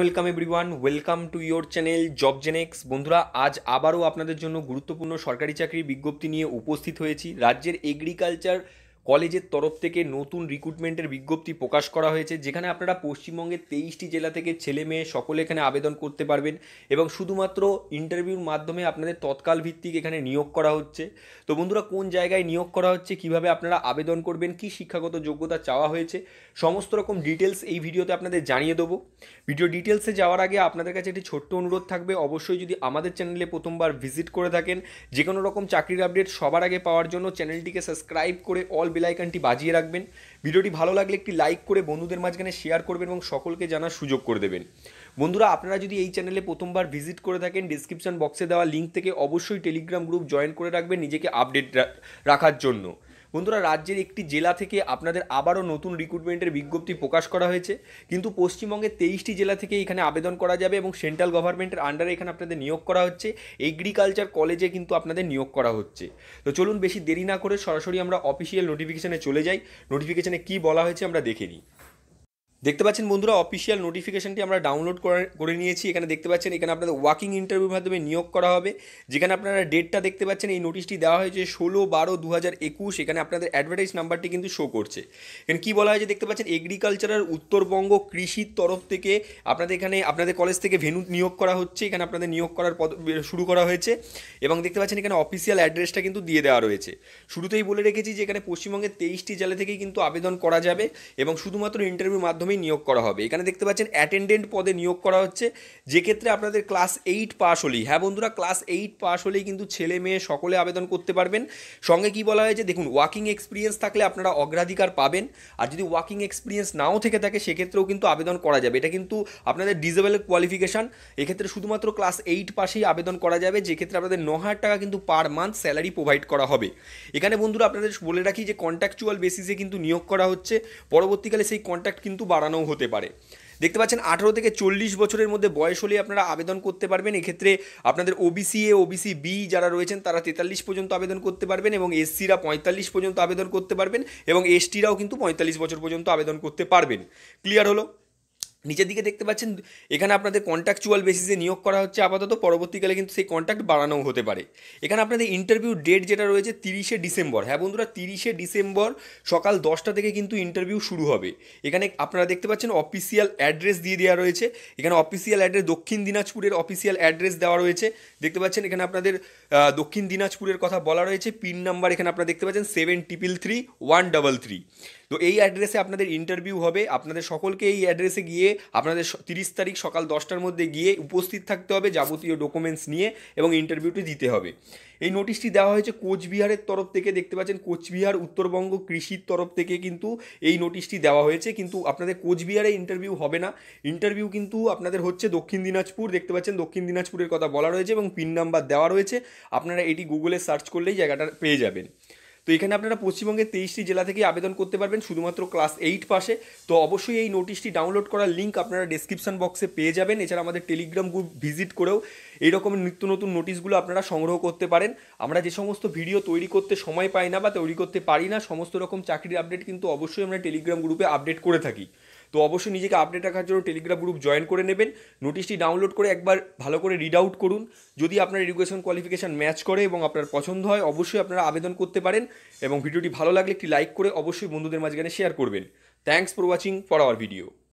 welcome everyone welcome to your channel job Genex বন্ধুরা আজ আবারও আপনাদের জন্য গুরুত্বপূর্ণ সরকারি চাকরির বিজ্ঞপ্তি নিয়ে উপস্থিত হয়েছি রাজ্যের এগ্রিকালচার কলেজের তরফ থেকে নতুন রিক্রুটমেন্টের বিজ্ঞপ্তি প্রকাশ করা হয়েছে যেখানে আপনারা পশ্চিমবঙ্গের তেইশটি জেলা থেকে ছেলে মেয়ে সকলে এখানে আবেদন করতে পারবেন এবং শুধুমাত্র ইন্টারভিউর মাধ্যমে আপনাদের তৎকাল ভিত্তিক এখানে নিয়োগ করা হচ্ছে তো বন্ধুরা কোন জায়গায় নিয়োগ করা হচ্ছে কিভাবে আপনারা আবেদন করবেন কি শিক্ষাগত যোগ্যতা চাওয়া হয়েছে সমস্ত রকম ডিটেলস এই ভিডিওতে আপনাদের জানিয়ে দেবো ভিডিও ডিটেলসে যাওয়ার আগে আপনাদের কাছে একটি ছোট্ট অনুরোধ থাকবে অবশ্যই যদি আমাদের চ্যানেলে প্রথমবার ভিজিট করে থাকেন যে কোনো রকম চাকরির আপডেট সবার আগে পাওয়ার জন্য চ্যানেলটিকে সাবস্ক্রাইব করে অল বেলাইকানটি বাজিয়ে রাখবেন ভিডিওটি ভালো লাগলে একটি লাইক করে বন্ধুদের মাঝখানে শেয়ার করবেন এবং সকলকে জানার সুযোগ করে দেবেন বন্ধুরা আপনারা যদি এই চ্যানেলে প্রথমবার ভিজিট করে থাকেন ডিসক্রিপশান বক্সে দেওয়া লিঙ্ক থেকে অবশ্যই টেলিগ্রাম গ্রুপ জয়েন করে রাখবেন নিজেকে আপডেট রাখার জন্য বন্ধুরা রাজ্যের একটি জেলা থেকে আপনাদের আবারও নতুন রিক্রুটমেন্টের বিজ্ঞপ্তি প্রকাশ করা হয়েছে কিন্তু পশ্চিমবঙ্গের তেইশটি জেলা থেকে এখানে আবেদন করা যাবে এবং সেন্ট্রাল গভর্নমেন্টের আন্ডারে এখানে আপনাদের নিয়োগ করা হচ্ছে এগ্রিকালচার কলেজে কিন্তু আপনাদের নিয়োগ করা হচ্ছে তো চলুন বেশি দেরি না করে সরাসরি আমরা অফিসিয়াল নোটিফিকেশানে চলে যাই নোটিফিকেশানে কি বলা হয়েছে আমরা দেখে নিই দেখতে পাচ্ছেন বন্ধুরা অফিসিয়াল নোটিফিকেশনটি আমরা ডাউনলোড করে নিয়েছি এখানে দেখতে পাচ্ছেন এখানে আপনাদের ওয়াকিং ইন্টারভিউর মাধ্যমে নিয়োগ করা হবে যেখানে আপনারা ডেটটা দেখতে পাচ্ছেন এই নোটিশটি দেওয়া হয়েছে ষোলো বারো দু হাজার একুশ এখানে আপনাদের অ্যাডভার্টাইজ নাম্বারটি কিন্তু শো করছে এখানে কী বলা হয়েছে দেখতে পাচ্ছেন এগ্রিকালচারাল উত্তরবঙ্গ কৃষির তরফ থেকে আপনাদের এখানে আপনাদের কলেজ থেকে ভেনু নিয়োগ করা হচ্ছে এখানে আপনাদের নিয়োগ করার পদ শুরু করা হয়েছে এবং দেখতে পাচ্ছেন এখানে অফিসিয়াল অ্যাড্রেসটা কিন্তু দিয়ে দেওয়া রয়েছে শুরুতেই বলে রেখেছি যে এখানে পশ্চিমবঙ্গের তেইশটি জেলা থেকেই কিন্তু আবেদন করা যাবে এবং শুধুমাত্র ইন্টারভিউর মাধ্যমে পদগুলোই নিয়োগ করা হবে এখানে দেখতে পাচ্ছেন অ্যাটেন্ডেন্ট পদে নিয়োগ করা হচ্ছে যে ক্ষেত্রে আপনাদের ক্লাস এইট পাস হলেই হ্যাঁ বন্ধুরা ক্লাস এইট পাস হলেই কিন্তু ছেলে মেয়ে সকলে আবেদন করতে পারবেন সঙ্গে কি বলা হয়েছে দেখুন ওয়াকিং এক্সপিরিয়েন্স থাকলে আপনারা অগ্রাধিকার পাবেন আর যদি ওয়াকিং এক্সপিরিয়েন্স নাও থেকে থাকে সেক্ষেত্রেও কিন্তু আবেদন করা যাবে এটা কিন্তু আপনাদের ডিজেবল কোয়ালিফিকেশান এক্ষেত্রে শুধুমাত্র ক্লাস এইট পাসেই আবেদন করা যাবে যে ক্ষেত্রে আপনাদের ন হাজার টাকা কিন্তু পার মান্থ স্যালারি প্রোভাইড করা হবে এখানে বন্ধুরা আপনাদের বলে রাখি যে কন্ট্রাকচুয়াল বেসিসে কিন্তু নিয়োগ করা হচ্ছে পরবর্তীকালে সেই কন্ট্রাক্ট কিন্তু বাড়া বাড়ানোও হতে পারে দেখতে পাচ্ছেন আঠারো থেকে চল্লিশ বছরের মধ্যে বয়স হলে আপনারা আবেদন করতে পারবেন এক্ষেত্রে আপনাদের ওবিসি এ ওবিসি বি যারা রয়েছেন তারা তেতাল্লিশ পর্যন্ত আবেদন করতে পারবেন এবং এসসিরা পঁয়তাল্লিশ পর্যন্ত আবেদন করতে পারবেন এবং এসটিরাও কিন্তু পঁয়তাল্লিশ বছর পর্যন্ত আবেদন করতে পারবেন ক্লিয়ার হলো নিচের দিকে দেখতে পাচ্ছেন এখানে আপনাদের কন্ট্রাকচুয়াল বেসিসে নিয়োগ করা হচ্ছে আপাতত পরবর্তীকালে কিন্তু সেই কন্ট্রাক্ট বাড়ানোও হতে পারে এখানে আপনাদের ইন্টারভিউ ডেট যেটা রয়েছে তিরিশে ডিসেম্বর হ্যাঁ বন্ধুরা তিরিশে ডিসেম্বর সকাল দশটা থেকে কিন্তু ইন্টারভিউ শুরু হবে এখানে আপনারা দেখতে পাচ্ছেন অফিসিয়াল অ্যাড্রেস দিয়ে দেওয়া রয়েছে এখানে অফিসিয়াল অ্যাড্রেস দক্ষিণ দিনাজপুরের অফিসিয়াল অ্যাড্রেস দেওয়া রয়েছে দেখতে পাচ্ছেন এখানে আপনাদের দক্ষিণ দিনাজপুরের কথা বলা রয়েছে পিন নাম্বার এখানে আপনারা দেখতে পাচ্ছেন seven triple three one double three তো এই অ্যাড্রেসে আপনাদের ইন্টারভিউ হবে আপনাদের সকলকে এই অ্যাড্রেসে গিয়ে আপনাদের তিরিশ তারিখ সকাল দশটার মধ্যে গিয়ে উপস্থিত থাকতে হবে যাবতীয় ডকুমেন্টস নিয়ে এবং ইন্টারভিউটি দিতে হবে এই নোটিশটি দেওয়া হয়েছে কোচবিহারের তরফ থেকে দেখতে পাচ্ছেন কোচবিহার উত্তরবঙ্গ কৃষির তরফ থেকে কিন্তু এই নোটিশটি দেওয়া হয়েছে কিন্তু আপনাদের কোচবিহারে ইন্টারভিউ হবে না ইন্টারভিউ কিন্তু আপনাদের হচ্ছে দক্ষিণ দিনাজপুর দেখতে পাচ্ছেন দক্ষিণ দিনাজপুরের কথা বলা রয়েছে এবং পিন নাম্বার দেওয়া রয়েছে আপনারা এটি গুগলে সার্চ করলেই জায়গাটা পেয়ে যাবেন তো এখানে আপনারা পশ্চিমবঙ্গের তেইশটি জেলা থেকে আবেদন করতে পারবেন শুধুমাত্র ক্লাস এইট পাশে তো অবশ্যই এই নোটিশটি ডাউনলোড করার লিঙ্ক আপনারা ডিসক্রিপশন বক্সে পেয়ে যাবেন এছাড়া আমাদের টেলিগ্রাম গ্রুপ ভিজিট করেও এইরকম নিত্য নতুন নোটিশগুলো আপনারা সংগ্রহ করতে পারেন আমরা যে সমস্ত ভিডিও তৈরি করতে সময় পাই না বা তৈরি করতে পারি না সমস্ত রকম চাকরির আপডেট কিন্তু অবশ্যই আমরা টেলিগ্রাম গ্রুপে আপডেট করে থাকি তো অবশ্যই নিজেকে আপডেট রাখার জন্য টেলিগ্রাম গ্রুপ জয়েন করে নেবেন নোটিশটি ডাউনলোড করে একবার ভালো করে রিড আউট করুন যদি আপনার এডুকেশন কোয়ালিফিকেশান ম্যাচ করে এবং আপনার পছন্দ হয় অবশ্যই আপনারা আবেদন করতে পারেন এবং ভিডিওটি ভালো লাগলে একটি লাইক করে অবশ্যই বন্ধুদের মাঝখানে শেয়ার করবেন thanks for watching for our video